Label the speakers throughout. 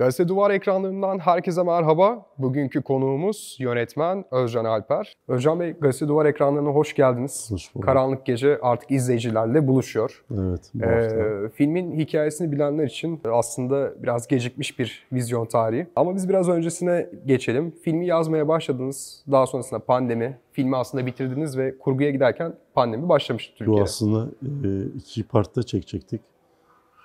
Speaker 1: Gazete Duvar ekranlarından herkese merhaba. Bugünkü konuğumuz yönetmen Özcan Alper. Özcan Bey, Gazete Duvar ekranlarına hoş geldiniz. Hoş bulduk. Karanlık Gece artık izleyicilerle buluşuyor. Evet, bu ee, Filmin hikayesini bilenler için aslında biraz gecikmiş bir vizyon tarihi. Ama biz biraz öncesine geçelim. Filmi yazmaya başladınız. Daha sonrasında pandemi, filmi aslında bitirdiniz ve kurguya giderken pandemi başlamıştı Türkiye'de. Bu
Speaker 2: aslında e, iki partta çekecektik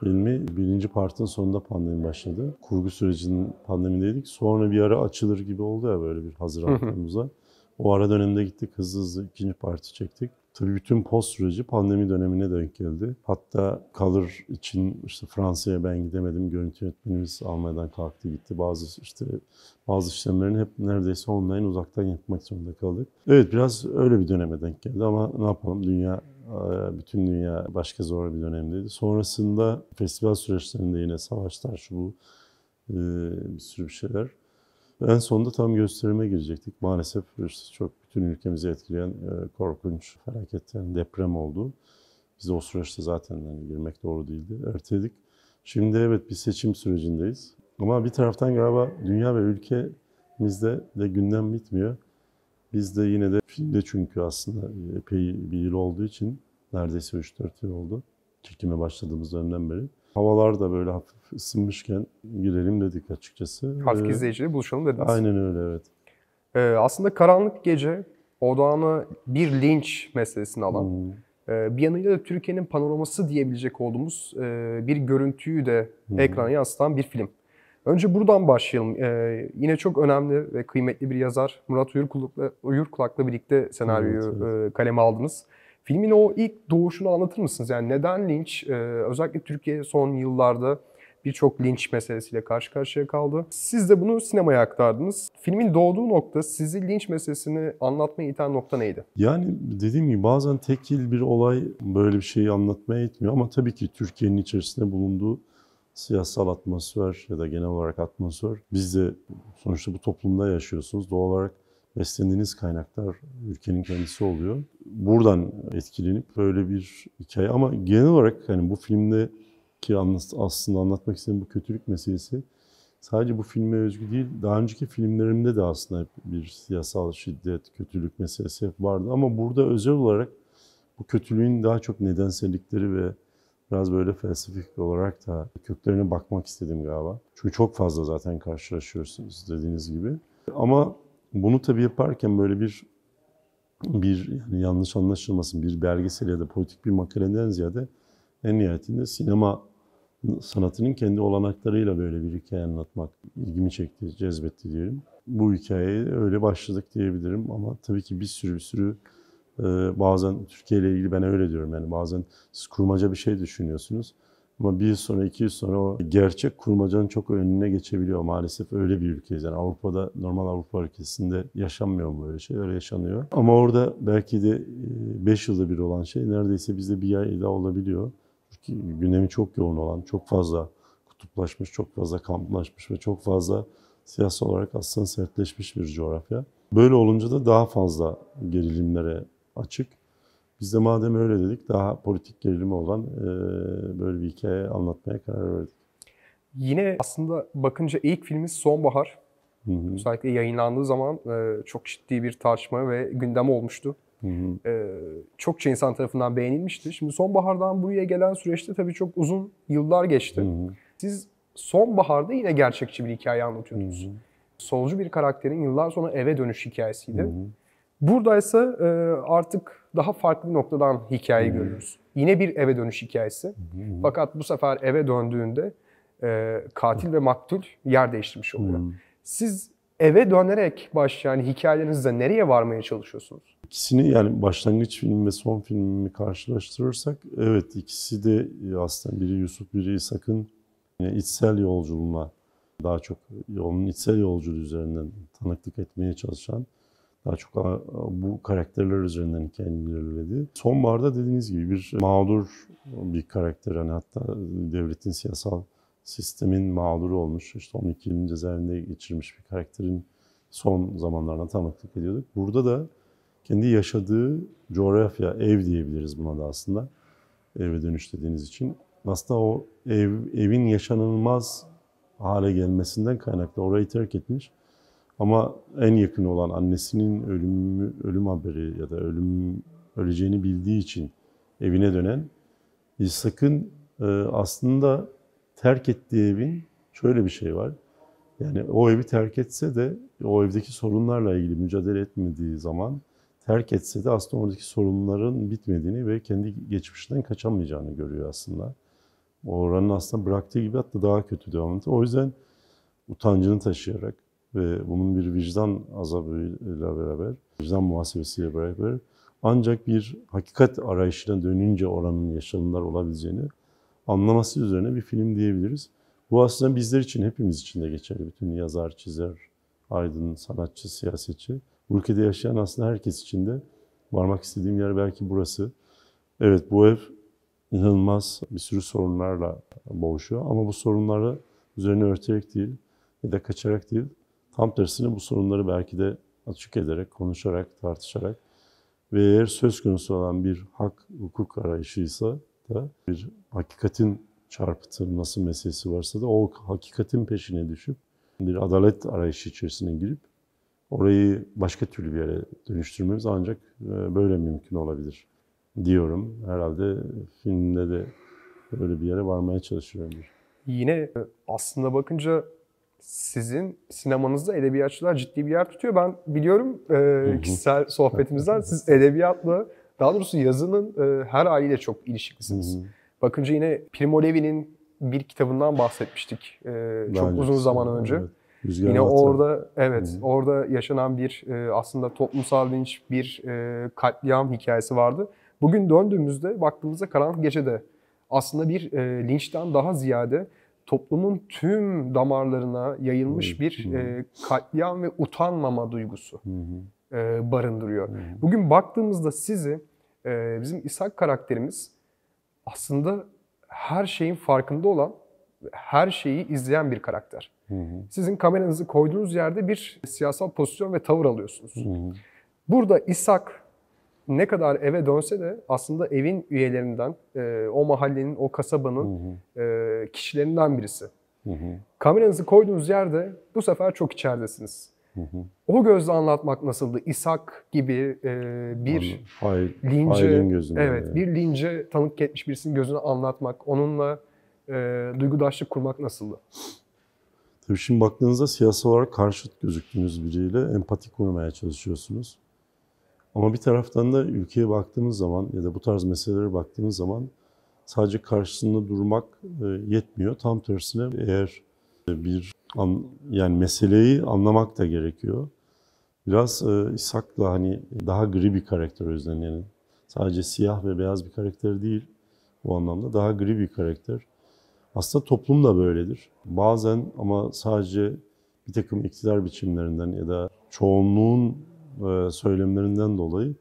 Speaker 2: filmi birinci partın sonunda pandemi başladı. Kurgu sürecinin pandemideydik. Sonra bir ara açılır gibi oldu ya böyle bir hazır altımıza. O ara dönemde gittik hızlı hızlı ikinci parti çektik. Tabii bütün post süreci pandemi dönemine denk geldi. Hatta kalır için işte Fransa'ya ben gidemedim. Görüntü yönetmenimiz Almanya'dan kalktı gitti. Bazı işte bazı işlemlerini hep neredeyse online uzaktan yapmak zorunda kaldık. Evet biraz öyle bir döneme denk geldi ama ne yapalım dünya ee, bütün dünya başka zor bir dönemdeydi. Sonrasında festival süreçlerinde yine savaşlar şu bu e, bir sürü bir şeyler. En sonunda tam gösterime girecektik. Maalesef işte çok bütün ülkemizi etkileyen e, korkunç felaket deprem oldu. Biz de o süreçte zaten yani girmek doğru değildi. Erteledik. Şimdi evet bir seçim sürecindeyiz. Ama bir taraftan galiba dünya ve ülkemizde de gündem bitmiyor. Biz de yine de Filmde çünkü aslında e, epey bir yıl olduğu için neredeyse 3-4 yıl oldu. Çekime başladığımız dönemden beri. Havalar da böyle hafif ısınmışken girelim dedik açıkçası. Hafif ee, izleyiciyle buluşalım dediniz. Aynen öyle evet.
Speaker 1: Ee, aslında karanlık gece odağına bir linç meselesini alan, hmm. ee, bir yanıyla da Türkiye'nin panoraması diyebilecek olduğumuz e, bir görüntüyü de hmm. ekrana yansıtan bir film. Önce buradan başlayalım. Ee, yine çok önemli ve kıymetli bir yazar Murat Uyurkulak'la, e, Uyurkulak'la birlikte senaryoyu evet, evet. E, kaleme aldınız. Filmin o ilk doğuşunu anlatır mısınız? Yani neden linç? E, özellikle Türkiye son yıllarda birçok linç meselesiyle karşı karşıya kaldı. Siz de bunu sinemaya aktardınız. Filmin doğduğu nokta sizi linç meselesini anlatmaya iten nokta neydi?
Speaker 2: Yani dediğim gibi bazen tekil bir olay böyle bir şeyi anlatmaya yetmiyor ama tabii ki Türkiye'nin içerisinde bulunduğu siyasal atmosfer ya da genel olarak atmosfer. Biz de sonuçta bu toplumda yaşıyorsunuz. Doğal olarak beslendiğiniz kaynaklar ülkenin kendisi oluyor. Buradan etkilenip böyle bir hikaye ama genel olarak hani bu filmde ki aslında anlatmak istediğim bu kötülük meselesi sadece bu filme özgü değil. Daha önceki filmlerimde de aslında bir siyasal şiddet, kötülük meselesi vardı ama burada özel olarak bu kötülüğün daha çok nedensellikleri ve Biraz böyle felsefik olarak da köklerine bakmak istedim galiba. Çünkü çok fazla zaten karşılaşıyorsunuz dediğiniz gibi. Ama bunu tabii yaparken böyle bir bir yani yanlış anlaşılmasın bir belgesel ya da politik bir makaleden ziyade en nihayetinde sinema sanatının kendi olanaklarıyla böyle bir hikaye anlatmak ilgimi çekti, cezbetti diyelim. Bu hikayeye öyle başladık diyebilirim ama tabii ki bir sürü bir sürü ee, bazen Türkiye ile ilgili ben öyle diyorum yani bazen siz kurmaca bir şey düşünüyorsunuz ama bir yıl sonra iki yıl sonra o gerçek kurmacanın çok önüne geçebiliyor maalesef öyle bir ülkeyiz yani Avrupa'da normal Avrupa ülkesinde yaşanmıyor böyle şeyler yaşanıyor ama orada belki de e, beş yılda bir olan şey neredeyse bizde bir ayda olabiliyor Çünkü gündemi çok yoğun olan çok fazla kutuplaşmış çok fazla kamplaşmış ve çok fazla siyasi olarak aslında sertleşmiş bir coğrafya. Böyle olunca da daha fazla gerilimlere açık. Biz de madem öyle dedik daha politik gerilimi olan e, böyle bir hikaye anlatmaya karar verdik.
Speaker 1: Yine aslında bakınca ilk filmimiz Sonbahar. Hı hı. Özellikle yayınlandığı zaman e, çok ciddi bir tartışma ve gündem olmuştu. E, çokça insan tarafından beğenilmişti. Şimdi sonbahardan buraya gelen süreçte tabii çok uzun yıllar geçti. Hı hı. Siz sonbaharda yine gerçekçi bir hikaye anlatıyordunuz. Hı hı. Solcu bir karakterin yıllar sonra eve dönüş hikayesiydi. Hı hı. Buradaysa e, artık daha farklı noktadan hikayeyi hmm. görüyoruz. Yine bir eve dönüş hikayesi. Hmm. Fakat bu sefer eve döndüğünde e, katil ve maktul yer değiştirmiş oluyor. Hmm. Siz eve dönerek baş yani hikayelerinizde nereye varmaya çalışıyorsunuz?
Speaker 2: İkisini yani başlangıç filmi ve son filmimi karşılaştırırsak evet ikisi de e, aslında biri Yusuf biri İshak'ın e, içsel yolculuğuna daha çok onun içsel yolculuğu üzerinden tanıklık etmeye çalışan daha çok e, bu karakterler üzerinden hikayenin ilerledi. Sonbaharda dediğiniz gibi bir mağdur bir karakter. Yani hatta devletin siyasal sistemin mağduru olmuş. İşte 12 yılın cezaevinde geçirmiş bir karakterin son zamanlarına tanıklık ediyorduk. Burada da kendi yaşadığı coğrafya, ev diyebiliriz buna da aslında. Eve dönüş dediğiniz için. Aslında o ev, evin yaşanılmaz hale gelmesinden kaynaklı orayı terk etmiş ama en yakın olan annesinin ölümü, ölüm haberi ya da ölüm öleceğini bildiği için evine dönen İshak'ın e, e, aslında terk ettiği evin şöyle bir şey var. Yani o evi terk etse de o evdeki sorunlarla ilgili mücadele etmediği zaman terk etse de aslında oradaki sorunların bitmediğini ve kendi geçmişinden kaçamayacağını görüyor aslında. Oranın aslında bıraktığı gibi hatta daha kötü devam ediyor. O yüzden utancını taşıyarak ve bunun bir vicdan azabıyla beraber, vicdan muhasebesiyle beraber ancak bir hakikat arayışına dönünce oranın yaşanımlar olabileceğini anlaması üzerine bir film diyebiliriz. Bu aslında bizler için, hepimiz için de geçerli. Bütün yazar, çizer, aydın, sanatçı, siyasetçi. Bu ülkede yaşayan aslında herkes için de varmak istediğim yer belki burası. Evet bu ev inanılmaz bir sürü sorunlarla boğuşuyor ama bu sorunları üzerine örterek değil ya da kaçarak değil, Tam tersine bu sorunları belki de açık ederek, konuşarak, tartışarak ve eğer söz konusu olan bir hak, hukuk arayışıysa da bir hakikatin çarpıtılması meselesi varsa da o hakikatin peşine düşüp bir adalet arayışı içerisine girip orayı başka türlü bir yere dönüştürmemiz ancak e, böyle mümkün olabilir diyorum. Herhalde filmde de böyle bir yere varmaya çalışıyorum.
Speaker 1: Yine e, aslında bakınca sizin sinemanızda edebiyatçılar ciddi bir yer tutuyor. Ben biliyorum e, kişisel sohbetimizden siz edebiyatla daha doğrusu yazının e, her haliyle çok ilişkilisiniz. Bakınca yine Primo Levi'nin bir kitabından bahsetmiştik e, çok Bence. uzun zaman önce. Evet. Rüzgar yine Batı. orada evet hı orada yaşanan bir e, aslında toplumsal linç bir e, katliam hikayesi vardı. Bugün döndüğümüzde baktığımızda Karanlık Gece'de aslında bir e, linçten daha ziyade toplumun tüm damarlarına yayılmış bir e, katliam ve utanmama duygusu e, barındırıyor. Bugün baktığımızda sizi e, bizim İshak karakterimiz aslında her şeyin farkında olan, her şeyi izleyen bir karakter. Sizin kameranızı koyduğunuz yerde bir siyasal pozisyon ve tavır alıyorsunuz. Burada İshak ne kadar eve dönse de aslında evin üyelerinden, e, o mahallenin, o kasabanın E, kişilerinden birisi. Hı hı. Kameranızı koyduğunuz yerde bu sefer çok içeridesiniz. Hı hı. O gözle anlatmak nasıldı? İshak gibi e, bir Hayır, lince, evet, yani. bir lince tanık etmiş birisinin gözünü anlatmak, onunla e, duygudaşlık kurmak nasıldı?
Speaker 2: Tabii şimdi baktığınızda siyasi olarak karşıt gözüktüğünüz biriyle empati kurmaya çalışıyorsunuz. Ama bir taraftan da ülkeye baktığımız zaman ya da bu tarz meselelere baktığımız zaman sadece karşısında durmak e, yetmiyor. Tam tersine eğer bir yani meseleyi anlamak da gerekiyor. Biraz e, İshak'la hani daha gri bir karakter o sadece siyah ve beyaz bir karakter değil bu anlamda daha gri bir karakter. Aslında toplum da böyledir. Bazen ama sadece bir takım iktidar biçimlerinden ya da çoğunluğun e, söylemlerinden dolayı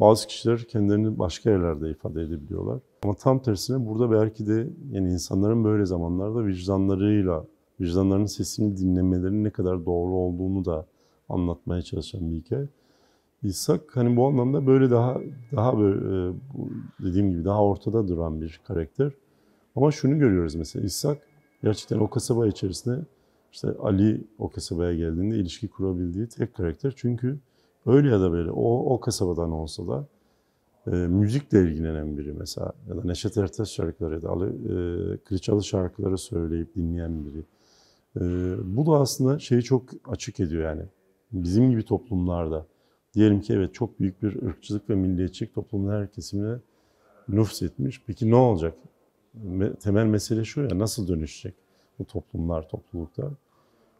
Speaker 2: bazı kişiler kendilerini başka yerlerde ifade edebiliyorlar. Ama tam tersine burada belki de yani insanların böyle zamanlarda vicdanlarıyla, vicdanlarının sesini dinlemelerinin ne kadar doğru olduğunu da anlatmaya çalışan bir hikaye. İshak hani bu anlamda böyle daha daha böyle e, dediğim gibi daha ortada duran bir karakter. Ama şunu görüyoruz mesela İshak gerçekten o kasaba içerisinde işte Ali o kasabaya geldiğinde ilişki kurabildiği tek karakter. Çünkü Öyle ya da böyle o, o kasabadan olsa da e, müzikle ilgilenen biri mesela ya da Neşet Ertaş şarkıları ya da Ali, e, Kılıçalı şarkıları söyleyip dinleyen biri. E, bu da aslında şeyi çok açık ediyor yani. Bizim gibi toplumlarda diyelim ki evet çok büyük bir ırkçılık ve milliyetçilik toplumun her kesimine nüfus etmiş. Peki ne olacak? Temel mesele şu ya nasıl dönüşecek bu toplumlar, topluluklar?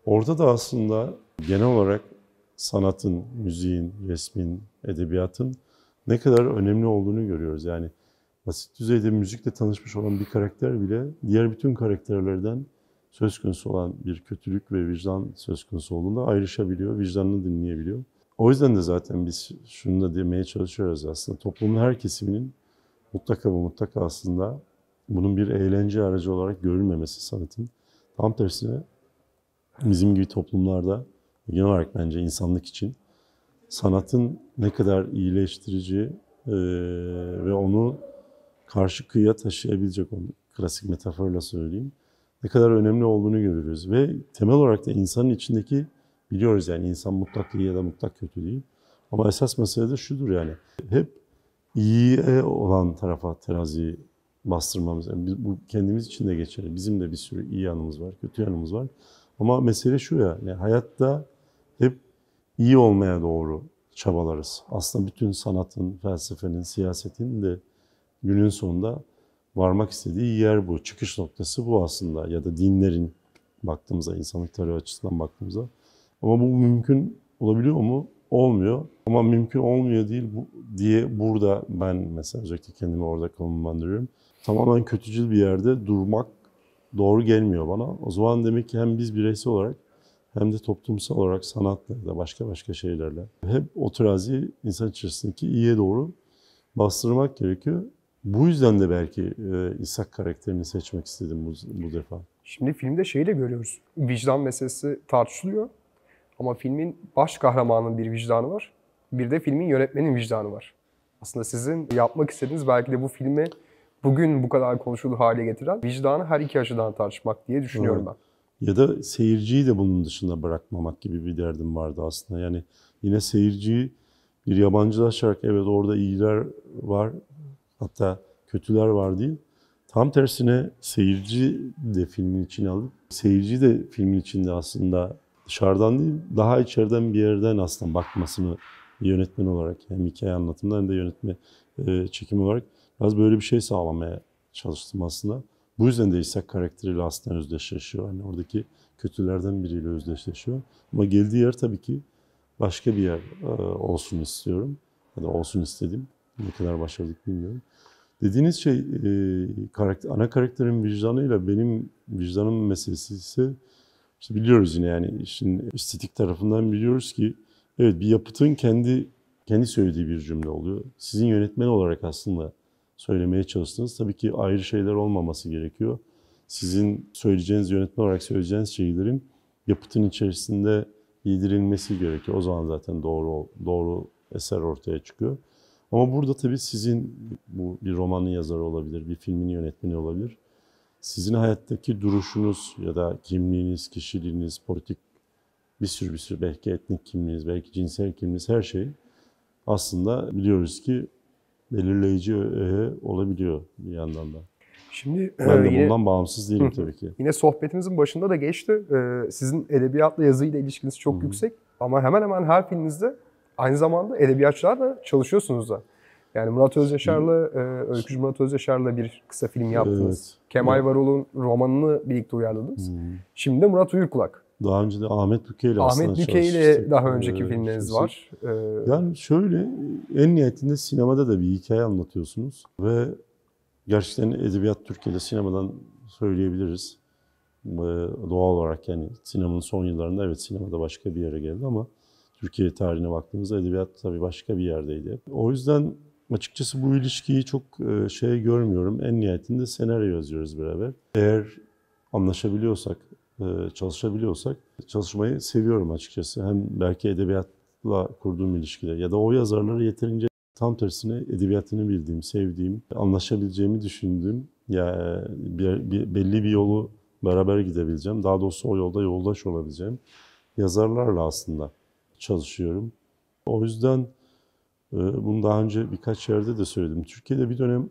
Speaker 2: Orada da aslında genel olarak sanatın, müziğin, resmin, edebiyatın ne kadar önemli olduğunu görüyoruz. Yani basit düzeyde müzikle tanışmış olan bir karakter bile diğer bütün karakterlerden söz konusu olan bir kötülük ve vicdan söz konusu olduğunda ayrışabiliyor, vicdanını dinleyebiliyor. O yüzden de zaten biz şunu da demeye çalışıyoruz aslında. Toplumun her kesiminin mutlaka bu mutlaka aslında bunun bir eğlence aracı olarak görülmemesi sanatın. Tam tersine bizim gibi toplumlarda genel olarak bence insanlık için sanatın ne kadar iyileştirici e, ve onu karşı kıyıya taşıyabilecek, onu klasik metaforla söyleyeyim, ne kadar önemli olduğunu görürüz. Ve temel olarak da insanın içindeki, biliyoruz yani insan mutlak iyi ya da mutlak kötü değil. Ama esas mesele de şudur yani, hep iyiye olan tarafa terazi bastırmamız, yani biz, bu kendimiz için de geçerli. Bizim de bir sürü iyi yanımız var, kötü yanımız var. Ama mesele şu ya, yani hayatta hep iyi olmaya doğru çabalarız. Aslında bütün sanatın, felsefenin, siyasetin de günün sonunda varmak istediği yer bu. Çıkış noktası bu aslında ya da dinlerin baktığımızda, insanlık tarihi açısından baktığımızda. Ama bu mümkün olabiliyor mu? Olmuyor. Ama mümkün olmuyor değil bu, diye burada ben mesela özellikle kendimi orada konumlandırıyorum. Tamamen kötücül bir yerde durmak doğru gelmiyor bana. O zaman demek ki hem biz bireysel olarak hem de toplumsal olarak sanatla da başka başka şeylerle hep o teraziyi insan içerisindeki iyiye doğru bastırmak gerekiyor. Bu yüzden de belki e, İshak karakterini seçmek istedim bu, bu defa.
Speaker 1: Şimdi filmde şeyi de görüyoruz. Vicdan meselesi tartışılıyor. Ama filmin baş kahramanının bir vicdanı var. Bir de filmin yönetmenin vicdanı var. Aslında sizin yapmak istediğiniz belki de bu filmi bugün bu kadar konuşulur hale getiren vicdanı her iki açıdan tartışmak diye düşünüyorum evet.
Speaker 2: ben. Ya da seyirciyi de bunun dışında bırakmamak gibi bir derdim vardı aslında. Yani yine seyirciyi bir yabancılaşarak evet orada iyiler var hatta kötüler var değil. Tam tersine seyirci de filmin içine alıp seyirci de filmin içinde aslında dışarıdan değil daha içeriden bir yerden aslında bakmasını yönetmen olarak hem hikaye anlatımından hem de yönetme e, çekim olarak Biraz böyle bir şey sağlamaya çalıştım aslında. Bu yüzden de İshak karakteriyle aslında özdeşleşiyor. Yani oradaki kötülerden biriyle özdeşleşiyor. Ama geldiği yer tabii ki başka bir yer e, olsun istiyorum. Ya da olsun istedim. Ne kadar başardık bilmiyorum. Dediğiniz şey e, karakter, ana karakterin vicdanıyla benim vicdanım meselesi ise işte biliyoruz yine yani işin estetik tarafından biliyoruz ki evet bir yapıtın kendi kendi söylediği bir cümle oluyor. Sizin yönetmen olarak aslında söylemeye çalıştınız. Tabii ki ayrı şeyler olmaması gerekiyor. Sizin söyleyeceğiniz, yönetmen olarak söyleyeceğiniz şeylerin yapıtın içerisinde yedirilmesi gerekiyor. O zaman zaten doğru doğru eser ortaya çıkıyor. Ama burada tabii sizin bu bir romanın yazarı olabilir, bir filmin yönetmeni olabilir. Sizin hayattaki duruşunuz ya da kimliğiniz, kişiliğiniz, politik bir sürü bir sürü belki etnik kimliğiniz, belki cinsel kimliğiniz her şey aslında biliyoruz ki belirleyici e, olabiliyor bir yandan da. Şimdi e, ben de yine, bundan bağımsız değilim tabii ki.
Speaker 1: Yine sohbetimizin başında da geçti. E, sizin edebiyatla yazıyla ilişkiniz çok Hı-hı. yüksek ama hemen hemen her filminizde aynı zamanda edebiyatçılarla çalışıyorsunuz da. Yani Murat Özyaşar'la, e, öykücü Murat Özyaşar'la bir kısa film yaptınız. Evet. Kemal Varol'un romanını birlikte uyarladınız. Hı-hı.
Speaker 2: Şimdi de Murat Uyurkulak daha önce de Ahmet Büke ile aslında Büke ile daha önceki ee, filmleriniz şey, var. Şey. Ee... Yani şöyle en niyetinde sinemada da bir hikaye anlatıyorsunuz ve gerçekten edebiyat Türkiye'de sinemadan söyleyebiliriz. Ee, doğal olarak yani sinemanın son yıllarında evet sinemada başka bir yere geldi ama Türkiye tarihine baktığımızda edebiyat tabii başka bir yerdeydi. O yüzden açıkçası bu ilişkiyi çok e, şey görmüyorum. En nihayetinde senaryo yazıyoruz beraber. Eğer anlaşabiliyorsak e, çalışabiliyorsak çalışmayı seviyorum açıkçası. Hem belki edebiyatla kurduğum ilişkide ya da o yazarları yeterince tam tersine edebiyatını bildiğim, sevdiğim, anlaşabileceğimi düşündüğüm ya bir, bir, belli bir yolu beraber gidebileceğim. Daha doğrusu o yolda yoldaş olabileceğim yazarlarla aslında çalışıyorum. O yüzden e, bunu daha önce birkaç yerde de söyledim. Türkiye'de bir dönem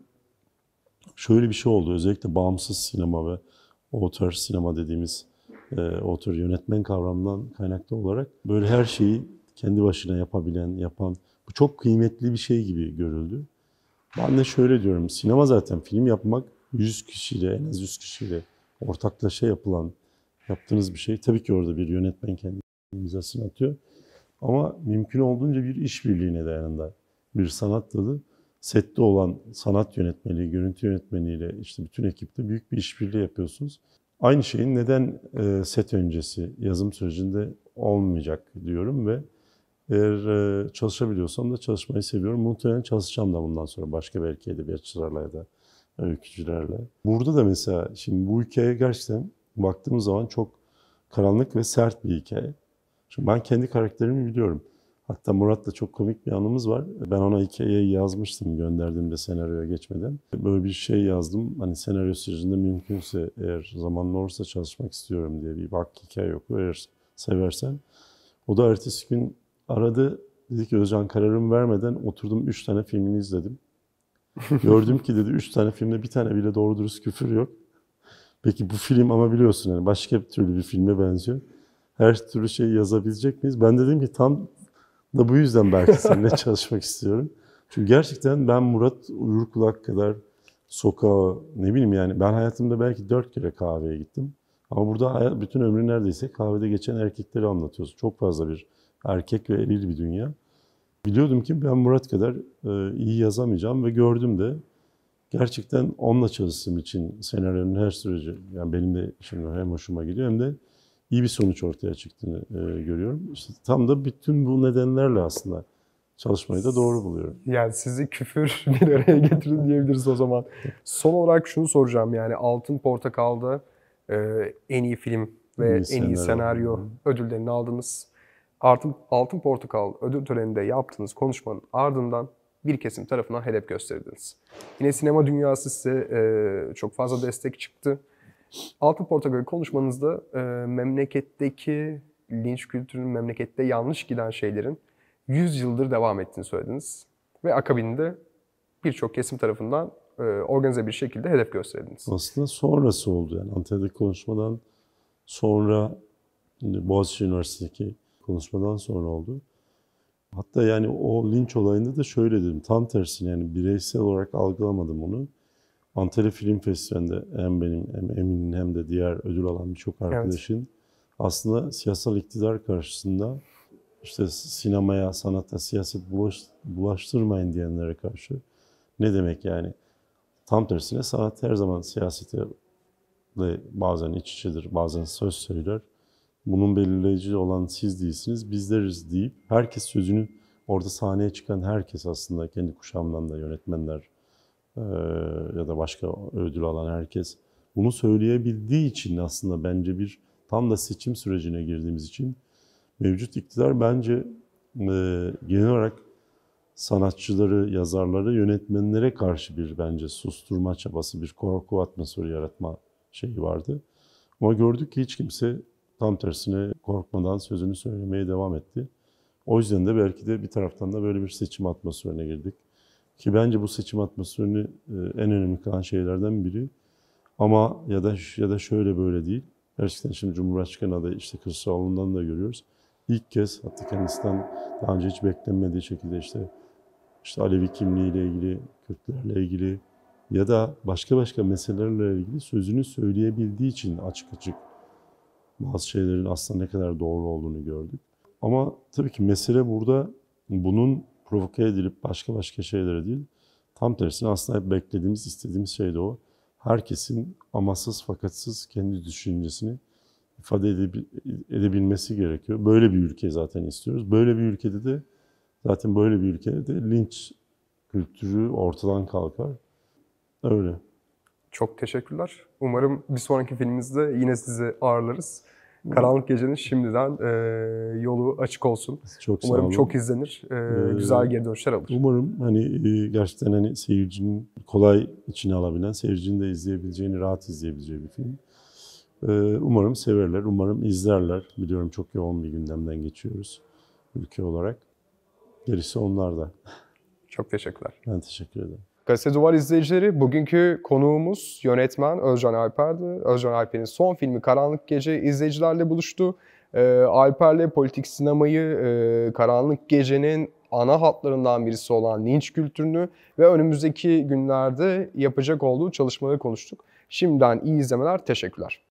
Speaker 2: şöyle bir şey oldu. Özellikle bağımsız sinema ve o sinema dediğimiz ee, o tür yönetmen kavramından kaynaklı olarak böyle her şeyi kendi başına yapabilen, yapan bu çok kıymetli bir şey gibi görüldü. Ben de şöyle diyorum, sinema zaten film yapmak 100 kişiyle, en az 100 kişiyle ortaklaşa yapılan, yaptığınız bir şey. Tabii ki orada bir yönetmen kendi imzasını atıyor. Ama mümkün olduğunca bir işbirliğine dayanında bir sanat dalı. Sette olan sanat yönetmeliği, görüntü yönetmeniyle işte bütün ekipte büyük bir işbirliği yapıyorsunuz. Aynı şeyin neden e, set öncesi yazım sürecinde olmayacak diyorum ve eğer e, çalışabiliyorsam da çalışmayı seviyorum. Muhtemelen çalışacağım da bundan sonra başka belki edebiyatçılarla ya da öykücülerle. Burada da mesela şimdi bu hikaye gerçekten baktığımız zaman çok karanlık ve sert bir hikaye. Şimdi ben kendi karakterimi biliyorum. Hatta Murat'la çok komik bir anımız var. Ben ona hikaye yazmıştım gönderdiğimde senaryoya geçmeden. Böyle bir şey yazdım. Hani senaryo sürecinde mümkünse eğer zamanlı olursa çalışmak istiyorum diye bir bak hikaye yok. Eğer seversen. O da ertesi gün aradı. Dedi ki Özcan kararımı vermeden oturdum 3 tane filmini izledim. Gördüm ki dedi 3 tane filmde bir tane bile doğru dürüst küfür yok. Peki bu film ama biliyorsun hani başka bir türlü bir filme benziyor. Her türlü şeyi yazabilecek miyiz? Ben dedim ki tam da bu yüzden belki seninle çalışmak istiyorum. Çünkü gerçekten ben Murat Uyur Kulak kadar sokağa ne bileyim yani ben hayatımda belki dört kere kahveye gittim. Ama burada hayat bütün ömrü neredeyse kahvede geçen erkekleri anlatıyorsun. Çok fazla bir erkek ve eril bir dünya. Biliyordum ki ben Murat kadar e, iyi yazamayacağım ve gördüm de gerçekten onunla çalıştığım için senaryonun her süreci yani benim de şimdi hem hoşuma gidiyor hem de iyi bir sonuç ortaya çıktığını e, görüyorum. İşte tam da bütün bu nedenlerle aslında çalışmayı da doğru buluyorum.
Speaker 1: Yani sizi küfür bir araya getirdi diyebiliriz o zaman. Son olarak şunu soracağım yani Altın Portakal'da e, en iyi film ve iyi en iyi senaryo ödüllerini aldınız. Altın, Altın Portakal ödül töreninde yaptığınız konuşmanın ardından bir kesim tarafından hedef gösterdiniz. Yine sinema dünyası size e, çok fazla destek çıktı. Altın Portakal'ı konuşmanızda e, memleketteki linç kültürünün memlekette yanlış giden şeylerin 100 yıldır devam ettiğini söylediniz. Ve akabinde birçok kesim tarafından e, organize bir şekilde hedef gösterdiniz.
Speaker 2: Aslında sonrası oldu yani Antalya'daki konuşmadan sonra Boğaziçi Üniversitesi'ndeki konuşmadan sonra oldu. Hatta yani o linç olayında da şöyle dedim. Tam tersine yani bireysel olarak algılamadım onu. Antalya Film Festivali'nde hem benim hem Emin'in hem de diğer ödül alan birçok arkadaşın evet. aslında siyasal iktidar karşısında işte sinemaya, sanata, siyaset bulaş, bulaştırmayın diyenlere karşı ne demek yani? Tam tersine sanat her zaman siyasete bazen iç içedir, bazen söz söyler. Bunun belirleyici olan siz değilsiniz, bizleriz deyip herkes sözünü orada sahneye çıkan herkes aslında kendi kuşamdan da yönetmenler, ee, ya da başka ödül alan herkes bunu söyleyebildiği için aslında bence bir tam da seçim sürecine girdiğimiz için mevcut iktidar bence e, genel olarak sanatçıları, yazarları, yönetmenlere karşı bir bence susturma çabası, bir korku atmosferi yaratma şeyi vardı. Ama gördük ki hiç kimse tam tersine korkmadan sözünü söylemeye devam etti. O yüzden de belki de bir taraftan da böyle bir seçim atmosferine girdik. Ki bence bu seçim atmosferini e, en önemli kılan şeylerden biri. Ama ya da ya da şöyle böyle değil. Gerçekten şimdi Cumhurbaşkanı adayı işte Kılıçdaroğlu'ndan da görüyoruz. İlk kez hatta kendisinden daha önce hiç beklenmediği şekilde işte işte Alevi kimliğiyle ilgili, Kürtlerle ilgili ya da başka başka meselelerle ilgili sözünü söyleyebildiği için açık açık bazı şeylerin aslında ne kadar doğru olduğunu gördük. Ama tabii ki mesele burada bunun provoke edilip başka başka şeylere değil, tam tersine aslında hep beklediğimiz, istediğimiz şey de o. Herkesin amasız fakatsız kendi düşüncesini ifade edebilmesi gerekiyor. Böyle bir ülke zaten istiyoruz. Böyle bir ülkede de zaten böyle bir ülkede de linç kültürü ortadan kalkar. Öyle.
Speaker 1: Çok teşekkürler. Umarım bir sonraki filmimizde yine sizi ağırlarız. Karanlık gecenin şimdiden e, yolu açık olsun. Çok Umarım olun. çok izlenir. E, ee, güzel geri dönüşler alır.
Speaker 2: Umarım hani e, gerçekten hani seyircinin kolay içine alabilen, seyircinin de izleyebileceğini, rahat izleyebileceği bir film. Ee, umarım severler, umarım izlerler. Biliyorum çok yoğun bir gündemden geçiyoruz ülke olarak. Gerisi onlar da. Çok teşekkürler. Ben teşekkür ederim.
Speaker 1: Gazete Duvar izleyicileri, bugünkü konuğumuz yönetmen Özcan Alper'di. Özcan Alper'in son filmi Karanlık Gece izleyicilerle buluştu. E, Alper'le politik sinemayı, e, Karanlık Gece'nin ana hatlarından birisi olan linç kültürünü ve önümüzdeki günlerde yapacak olduğu çalışmaları konuştuk. Şimdiden iyi izlemeler, teşekkürler.